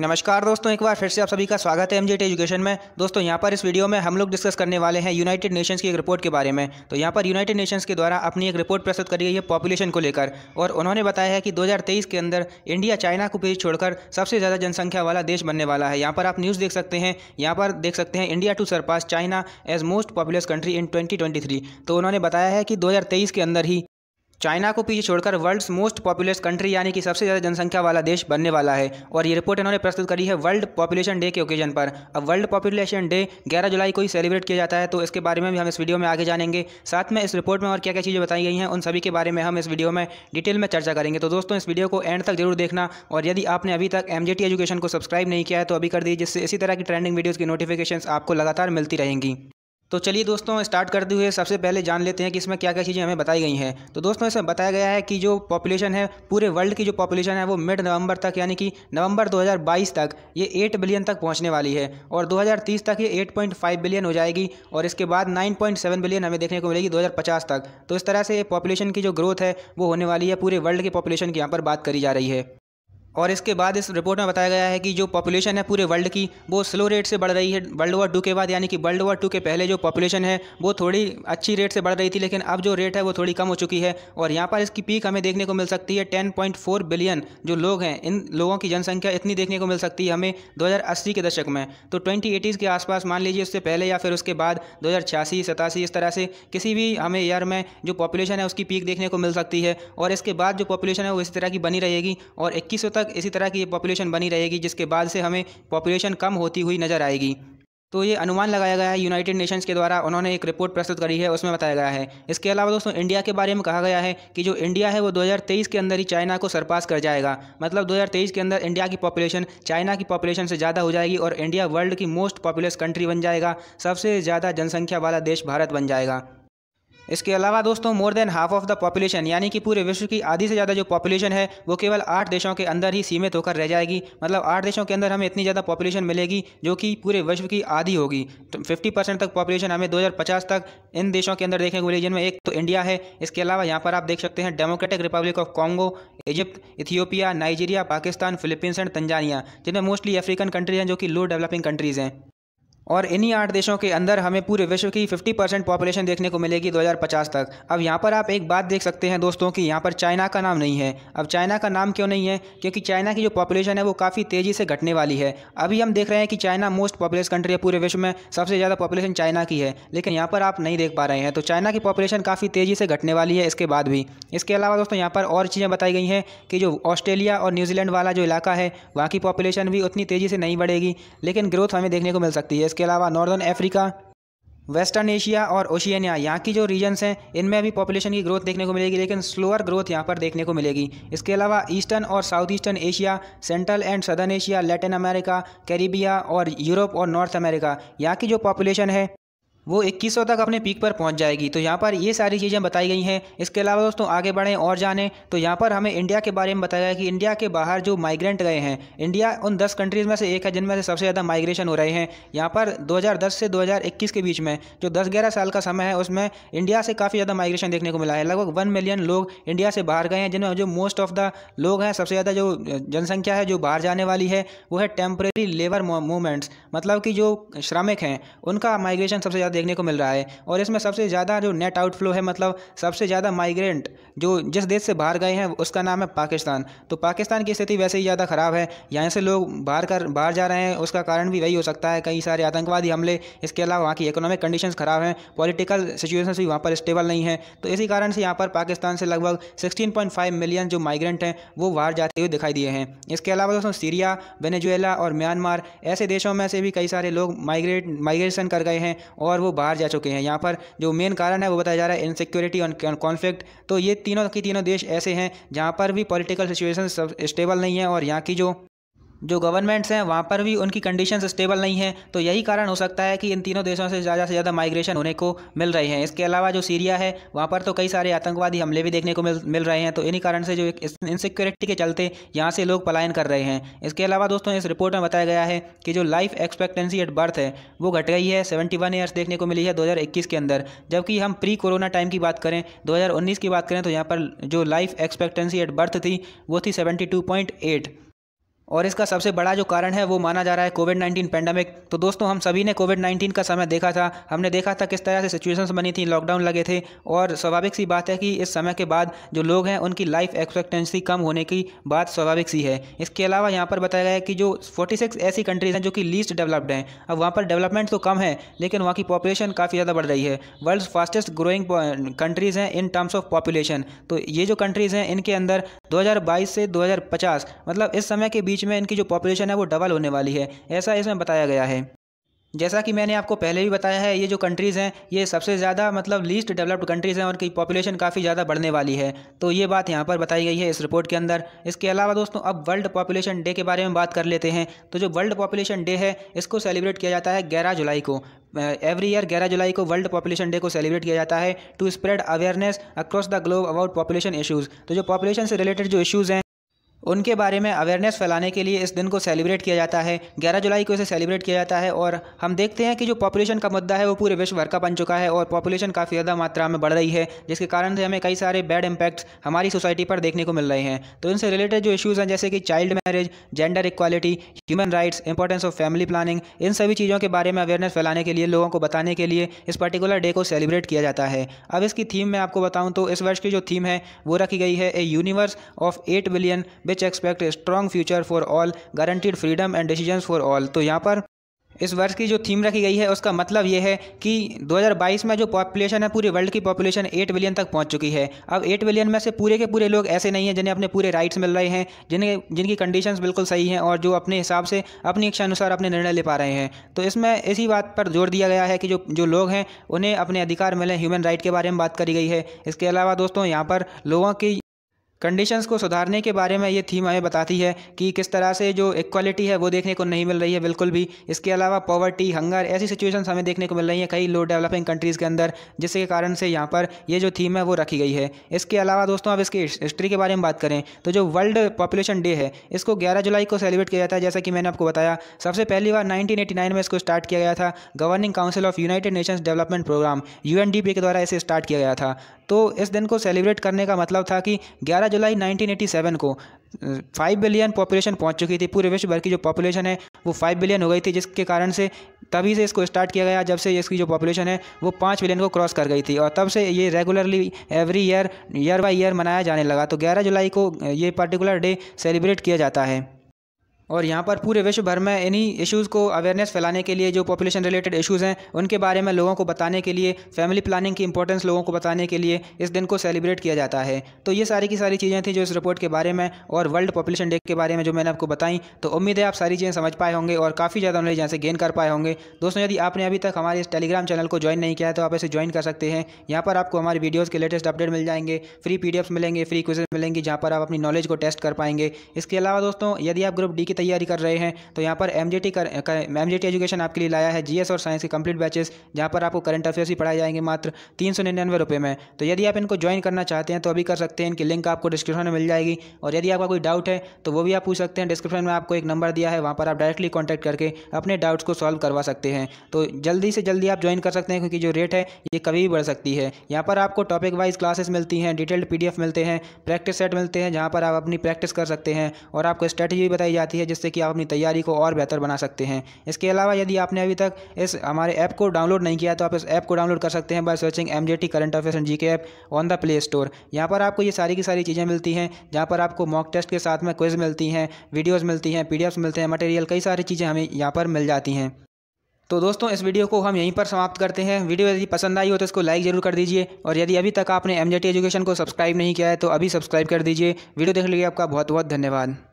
नमस्कार दोस्तों एक बार फिर से आप सभी का स्वागत है एम एजुकेशन में दोस्तों यहाँ पर इस वीडियो में हम लोग डिस्कस करने वाले हैं यूनाइटेड नेशंस की एक रिपोर्ट के बारे में तो यहाँ पर यूनाइटेड नेशंस के द्वारा अपनी एक रिपोर्ट प्रस्तुत करी गई है पॉपुलेशन को लेकर और उन्होंने बताया है कि दो के अंदर इंडिया चाइना को पीछे छोड़कर सबसे ज़्यादा जनसंख्या वाला देश बनने वाला है यहाँ पर आप न्यूज़ देख सकते हैं यहाँ पर देख सकते हैं India to surpass China as most populous country in twenty तो उन्होंने बताया है कि दो के अंदर ही चाइना को पीछे छोड़कर वर्ल्ड्स मोस्ट पॉपुलस कंट्री यानी कि सबसे ज़्यादा जनसंख्या वाला देश बनने वाला है और ये रिपोर्ट इन्होंने प्रस्तुत करी है वर्ल्ड पॉपुलेशन डे के ओकेजन पर अब वर्ल्ड पॉपुलेशन डे 11 जुलाई को ही सेलिब्रेट किया जाता है तो इसके बारे में भी हम इस वीडियो में आगे जानेंगे साथ में इस रिपोर्ट में और क्या क्या चीज़ें बताई गई हैं उन सभी के बारे में हम इस वीडियो में डिटेल में चर्चा करेंगे तो दोस्तों इस वीडियो को एंड तक जरूर देखना और यदि आपने अभी तक एम एजुकेशन को सब्सक्राइब नहीं किया है तो अभी कर दीजिए जिससे इसी तरह की ट्रेंडिंग वीडियोज़ की नोटिफिकेशन आपको लगातार मिलती रहेंगी तो चलिए दोस्तों स्टार्ट करते हुए सबसे पहले जान लेते हैं कि इसमें क्या क्या चीज़ें हमें बताई गई हैं तो दोस्तों इसमें बताया गया है कि जो पॉपुलेशन है पूरे वर्ल्ड की जो पॉपुलेशन है वो मिड नवंबर तक यानी कि नवंबर 2022 तक ये 8 बिलियन तक पहुंचने वाली है और 2030 तक ये 8.5 बिलियन हो जाएगी और इसके बाद नाइन बिलियन हमें देखने को मिलेगी दो तक तो इस तरह से पॉपुलेशन की जो ग्रोथ है वो होने वाली है पूरे वर्ल्ड की पॉपुलेशन की यहाँ पर बात करी जा रही है और इसके बाद इस रिपोर्ट में बताया गया है कि जो पॉपुलेशन है पूरे वर्ल्ड की वो स्लो रेट से बढ़ रही है वर्ल्ड वॉर टू के बाद यानी कि वर्ल्ड वॉर टू के पहले जो पॉपुलेशन है वो थोड़ी अच्छी रेट से बढ़ रही थी लेकिन अब जो रेट है वो थोड़ी कम हो चुकी है और यहाँ पर इसकी पीक हमें देखने को मिल सकती है फोर बिलियन जो लोग हैं इन लोगों की जनसंख्या इतनी देखने को मिल सकती है हमें अस्सी के दशक में तो ट्वेंटी एटीज़ के आसपास मान लीजिए उससे पहले या फिर उसके बाद दो हज़ार इस तरह से किसी भी हमें ईयर में जो पॉपुलेशन है उसकी पीक देखने को मिल सकती है और इसके बाद जो पॉपुलेशन है वो इसी तरह की बनी रहेगी और इक्कीस तक तक इसी तरह की पॉपुलेशन बनी रहेगी जिसके बाद से हमें पॉपुलेशन कम होती हुई नज़र आएगी तो ये अनुमान लगाया गया है यूनाइटेड नेशंस के द्वारा उन्होंने एक रिपोर्ट प्रस्तुत करी है उसमें बताया गया है इसके अलावा दोस्तों इंडिया के बारे में कहा गया है कि जो इंडिया है वो 2023 के अंदर ही चाइना को सरपास कर जाएगा मतलब 2023 के अंदर इंडिया की पॉपुलेशन चाइना की पॉपुलेशन से ज़्यादा हो जाएगी और इंडिया वर्ल्ड की मोस्ट पॉपुलस कंट्री बन जाएगा सबसे ज़्यादा जनसंख्या वाला देश भारत बन जाएगा इसके अलावा दोस्तों more than half of the population यानी कि पूरे विश्व की आधी से ज़्यादा जो पॉपुलेशन है वो केवल आठ देशों के अंदर ही सीमित होकर रह जाएगी मतलब आठ देशों के अंदर हमें इतनी ज़्यादा पॉपुलेशन मिलेगी जो कि पूरे विश्व की आधी होगी तो फिफ्टी परसेंट तक पॉपुलेशन हमें 2050 तक इन देशों के अंदर देखने को मिलेगी जिनमें एक तो इंडिया है इसके अलावा यहाँ पर आप देख सकते हैं Democratic Republic of Congo Egypt Ethiopia Nigeria Pakistan Philippines and Tanzania जिनमें मोस्टली अफ्रीकन कंट्रीज हैं जो कि लो डेवलपिंग कंट्रीज़ हैं और इन्हीं आठ देशों के अंदर हमें पूरे विश्व की 50 परसेंट पॉपुलेशन देखने को मिलेगी 2050 तक अब यहाँ पर आप एक बात देख सकते हैं दोस्तों कि यहाँ पर चाइना का नाम नहीं है अब चाइना का नाम क्यों नहीं है क्योंकि चाइना की जो पॉपुलेशन है वो काफ़ी तेज़ी से घटने वाली है अभी हम देख रहे हैं कि चाइना मोस्ट पॉपुलेस कंट्री है पूरे विश्व में सबसे ज़्यादा पॉपुलेशन चाइना की है लेकिन यहाँ पर आप नहीं देख पा रहे हैं तो चाइना की पॉपुलेशन काफ़ी तेज़ी से घटने वाली है इसके बाद भी इसके अलावा दोस्तों यहाँ पर और चीज़ें बताई गई हैं कि जो ऑस्ट्रेलिया और न्यूजीलैंड वाला जो इलाका है वहाँ की पॉपुलेशन भी उतनी तेज़ी से नहीं बढ़ेगी लेकिन ग्रोथ हमें देखने को मिल सकती है इसके अलावा नॉर्दर्न अफ्रीका वेस्टर्न एशिया और ओशियानिया यहाँ की जो रीजन्स हैं इनमें अभी पॉपुलेशन की ग्रोथ देखने को मिलेगी लेकिन स्लोअर ग्रोथ यहाँ पर देखने को मिलेगी इसके अलावा ईस्टर्न और south eastern Asia central and southern Asia Latin America Caribbean और यूरोप और नॉर्थ अमेरिका यहाँ की जो पॉपुलेशन है वो इक्कीस तक अपने पीक पर पहुंच जाएगी तो यहाँ पर ये सारी चीज़ें बताई गई हैं इसके अलावा दोस्तों आगे बढ़ें और जानें तो यहाँ पर हमें इंडिया के बारे में बताया गया कि इंडिया के बाहर जो माइग्रेंट गए हैं इंडिया उन दस कंट्रीज़ में से एक है जिनमें से सबसे ज़्यादा माइग्रेशन हो रहे हैं यहाँ पर दो से दो के बीच में जो दस ग्यारह साल का समय है उसमें इंडिया से काफ़ी ज़्यादा माइग्रेशन देखने को मिला है लगभग वन मिलियन लोग इंडिया से बाहर गए हैं जिनमें जो मोस्ट ऑफ द लोग हैं सबसे ज़्यादा जो जनसंख्या है जो बाहर जाने वाली है वो है टेम्परेरी लेबर मूवमेंट्स मतलब कि जो श्रमिक हैं उनका माइग्रेशन सबसे ज़्यादा देखने को मिल रहा है और इसमें सबसे ज़्यादा जो नेट आउटफ्लो है मतलब सबसे ज़्यादा माइग्रेंट जो जिस देश से बाहर गए हैं उसका नाम है पाकिस्तान तो पाकिस्तान की स्थिति वैसे ही ज़्यादा ख़राब है यहाँ से लोग बाहर कर बाहर जा रहे हैं उसका कारण भी वही हो सकता है कई सारे आतंकवादी हमले इसके अलावा वहाँ की इकोनॉमिक कंडीशन ख़राब हैं पॉलिटिकल सिचुएशन भी वहाँ पर स्टेबल नहीं है तो इसी कारण से यहाँ पर पाकिस्तान से लगभग सिक्सटीन मिलियन जो माइग्रेंट हैं वो बाहर जाते हुए दिखाई दिए हैं इसके अलावा दोस्तों सीरिया वेनेजुएला और म्यांमार ऐसे देशों में से भी कई सारे लोग माइग्रेट माइग्रेशन कर गए हैं और वो बाहर जा चुके हैं यहाँ पर जो मेन कारण है वो बताया जा रहा है इनसिक्योरिटी और कॉन्फ्लिक्ट तो ये तीनों की तीनों देश ऐसे हैं जहाँ पर भी पॉलिटिकल सिचुएशन स्टेबल नहीं है और यहाँ की जो जो गवर्नमेंट्स हैं वहाँ पर भी उनकी कंडीशन स्टेबल नहीं है तो यही कारण हो सकता है कि इन तीनों देशों से ज़्यादा से ज़्यादा माइग्रेशन होने को मिल रहे हैं इसके अलावा जो सीरिया है वहाँ पर तो कई सारे आतंकवादी हमले भी देखने को मिल मिल रहे हैं तो इन्हीं कारण से जो एक इनसिक्योरिटी के चलते यहाँ से लोग पलायन कर रहे हैं इसके अलावा दोस्तों इस रिपोर्ट में बताया गया है कि जो लाइफ एक्सपेक्टेंसी एट बर्थ है वो घट गई है सेवेंटी वन ईयर्स देखने को मिली है दो के अंदर जबकि हम प्री कोरोना टाइम की बात करें दो की बात करें तो यहाँ पर जो लाइफ एक्सपेक्टेंसी एट बर्थ थी वो थी सेवेंटी टू पॉइंट एट और इसका सबसे बड़ा जो कारण है वो माना जा रहा है कोविड नाइन्टीन पैंडमिक तो दोस्तों हम सभी ने कोविड नाइन्टीन का समय देखा था हमने देखा था किस तरह से सिचुएशंस बनी थी लॉकडाउन लगे थे और स्वाभाविक सी बात है कि इस समय के बाद जो लोग हैं उनकी लाइफ एक्सपेक्टेंसी कम होने की बात स्वाभाविक सी है इसके अलावा यहाँ पर बताया गया है कि जो फोर्टी सिक्स ऐसी कंट्रीज़ हैं जो कि लीस्ट डेवलप्ड हैं अब वहाँ पर डेवलपमेंट तो कम है लेकिन वहाँ की पॉपुलेशन काफ़ी ज़्यादा बढ़ रही है वर्ल्ड फास्टेस्ट ग्रोइंग कंट्रीज़ हैं इन टर्म्स ऑफ पॉपुलेशन तो ये जो कंट्रीज़ हैं इनके अंदर दो से दो मतलब इस समय के बीच बीच में इनकी जो पॉपुलेशन है वो डबल होने वाली है ऐसा इसमें बताया गया है जैसा कि मैंने आपको पहले भी बताया है ये जो कंट्रीज़ हैं ये सबसे ज़्यादा मतलब लीस्ट डेवलप्ड कंट्रीज़ हैं और उनकी पॉपुलेशन काफ़ी ज़्यादा बढ़ने वाली है तो ये बात यहाँ पर बताई गई है इस रिपोर्ट के अंदर इसके अलावा दोस्तों अब वर्ल्ड पॉपुलेशन डे के बारे में बात कर लेते हैं तो जो वर्ल्ड पॉपुलेशन डे है इसको सेलिब्रेट किया जाता है ग्यारह जुलाई को एवरी ईयर ग्यारह जुलाई को वर्ल्ड पॉपुलेशन डे को सेलिब्रेट किया जाता है to spread awareness across the globe about population issues तो जो पॉपुलेशन से रिलेटेड जो इशूज़ हैं उनके बारे में अवेयरनेस फैलाने के लिए इस दिन को सेलिब्रेट किया जाता है 11 जुलाई को इसे सेलिब्रेट किया जाता है और हम देखते हैं कि जो पॉपुलेशन का मुद्दा है वो पूरे विश्व भर का बन चुका है और पॉपुलेशन काफ़ी ज़्यादा मात्रा में बढ़ रही है जिसके कारण से हमें कई सारे बैड इम्पैक्ट्स हमारी सोसाइटी पर देखने को मिल रहे हैं तो इनसे रिलेटेड जो इशूज़ हैं जैसे कि child marriage gender equality human rights importance of family planning इन सभी चीज़ों के बारे में अवेयरनेस फैलाने के लिए लोगों को बताने के लिए इस पर्टिकुलर डे को सेलिब्रेट किया जाता है अब इसकी थीम मैं आपको बताऊँ तो इस वर्ष की जो थीम है वो रखी गई है a universe of eight billion which expect strong future for all guaranteed freedom and decision for all तो यहाँ पर इस वर्ष की जो थीम रखी गई है उसका मतलब ये है कि 2022 में जो पॉपुलेशन है पूरी वर्ल्ड की पॉपुलेशन 8 बिलियन तक पहुंच चुकी है अब 8 बिलियन में से पूरे के पूरे लोग ऐसे नहीं हैं जिन्हें अपने पूरे राइट्स मिल रहे हैं जिन्हें जिनकी कंडीशंस बिल्कुल सही हैं और जो अपने हिसाब से अपनी इच्छा अनुसार अपने निर्णय ले पा रहे हैं तो इसमें इसी बात पर जोर दिया गया है कि जो जो लोग हैं उन्हें अपने अधिकार मिलें ह्यूमन राइट के बारे में बात करी गई है इसके अलावा दोस्तों यहाँ पर लोगों की कंडीशंस को सुधारने के बारे में ये थीम हमें बताती है कि किस तरह से जो इक्वालिटी है वो देखने को नहीं मिल रही है बिल्कुल भी इसके अलावा पॉवर्टी हंगर ऐसी सिचुएशंस हमें देखने को मिल रही हैं कई लो डेवलपिंग कंट्रीज़ के अंदर जिसके कारण से यहाँ पर ये जो थीम है वो रखी गई है इसके अलावा दोस्तों अब इसकी हिस्ट्री के बारे में बात करें तो जो वर्ल्ड पॉपुलेशन डे है इसको ग्यारह जुलाई को सेलिब्रेट किया जाता है जैसा कि मैंने आपको बताया सबसे पहली बार नाइनटीन में इसको स्टार्ट किया गया था governing council of United Nations development programme यू के द्वारा इसे स्टार्ट किया गया था तो इस दिन को सेलिब्रेट करने का मतलब था कि ग्यारह 11 जुलाई 1987 को 5 बिलियन पॉपुलेशन पहुंच चुकी थी पूरे विश्व भर की जो पॉपुलेशन है वो 5 बिलियन हो गई थी जिसके कारण से तभी से इसको स्टार्ट किया गया जब से इसकी जो पॉपुलेशन है वो 5 बिलियन को क्रॉस कर गई थी और तब से ये regularly every year year by year मनाया जाने लगा तो ग्यारह जुलाई को ये पर्टिकुलर डे सेलिब्रेट किया जाता है और यहाँ पर पूरे विश्व भर में इन्हीं इश्यूज़ को अवेयरनेस फैलाने के लिए जो पॉपुलेशन रिलेटेड इश्यूज़ हैं उनके बारे में लोगों को बताने के लिए फैमिली प्लानिंग की इंपॉर्टेंस लोगों को बताने के लिए इस दिन को सेलिब्रेट किया जाता है तो ये सारी की सारी चीज़ें थी जो इस रिपोर्ट के बारे में और वर्ल्ड पॉपुलेशन डे के बारे में जो मैंने आपको बताई तो उम्मीद है आप सारी चीज़ें समझ पाए होंगे और काफ़ी ज़्यादा नॉलेज यहाँ से गेन कर पाए होंगे दोस्तों यदि आपने अभी तक हमारे इस टेलीग्राम चैनल को ज्वाइन नहीं किया है तो आप इसे ज्वाइन कर सकते हैं यहाँ पर आपको हमारी वीडियोज़ के लेटेस्ट अपडेट मिल जाएंगे फ्री पी मिलेंगे फ्री क्वेश्चन मिलेंगी जहाँ पर आप अपनी नॉलेज को टेस्ट कर पाएंगे इसके अलावा दोस्तों यदि आप ग्रुप डी तैयारी कर रहे हैं तो यहाँ पर एम कर एम एजुकेशन आपके लिए लाया है जीएस और साइंस के कंप्लीट बैचेस जहाँ पर आपको करंट अफेयर्स भी पढ़ाए जाएंगे मात्र तीन सौ निन्यानवे रुपये में तो यदि आप इनको ज्वाइन करना चाहते हैं तो अभी कर सकते हैं इनकी लिंक आपको डिस्क्रिप्शन में मिल जाएगी और यदि आपका कोई डाउट है तो वो भी आप पूछ सकते हैं डिस्क्रिप्शन में आपको एक नंबर दिया है वहाँ पर आप डायरेक्टली कॉन्टैक्ट करके अपने डाउट्स को सॉल्व करवा सकते हैं तो जल्दी से जल्दी आप ज्वाइन कर सकते हैं क्योंकि जो रेट है ये कभी भी बढ़ सकती है यहाँ पर आपको टॉपिक वाइज क्लासेस मिलती हैं डिटेल्ड पी मिलते हैं प्रैक्टिस सेट मिलते हैं जहाँ पर आप अपनी प्रैक्टिस कर सकते हैं और आपको स्ट्रैटेजी भी बताई जाती है है जिससे कि आप अपनी तैयारी को और बेहतर बना सकते हैं इसके अलावा यदि आपने अभी तक इस हमारे ऐप को डाउनलोड नहीं किया तो आप इस ऐप को डाउनलोड कर सकते हैं by searching M J T current affairs and G K app on the Play Store यहाँ पर आपको ये सारी की सारी चीज़ें मिलती हैं जहाँ पर आपको मॉक टेस्ट के साथ में क्विज मिलती हैं वीडियोज़ मिलती हैं पी मिलते हैं मटेरियल कई सारी चीज़ें हमें यहाँ पर मिल जाती हैं तो दोस्तों इस वीडियो को हम यहीं पर समाप्त करते हैं वीडियो यदि पसंद आई हो तो इसको लाइक जरूर कर दीजिए और यदि अभी तक आपने एम एजुकेशन को सब्सक्राइब नहीं किया है तो अभी सब्सक्राइब कर दीजिए वीडियो देखने के लिए आपका बहुत बहुत धन्यवाद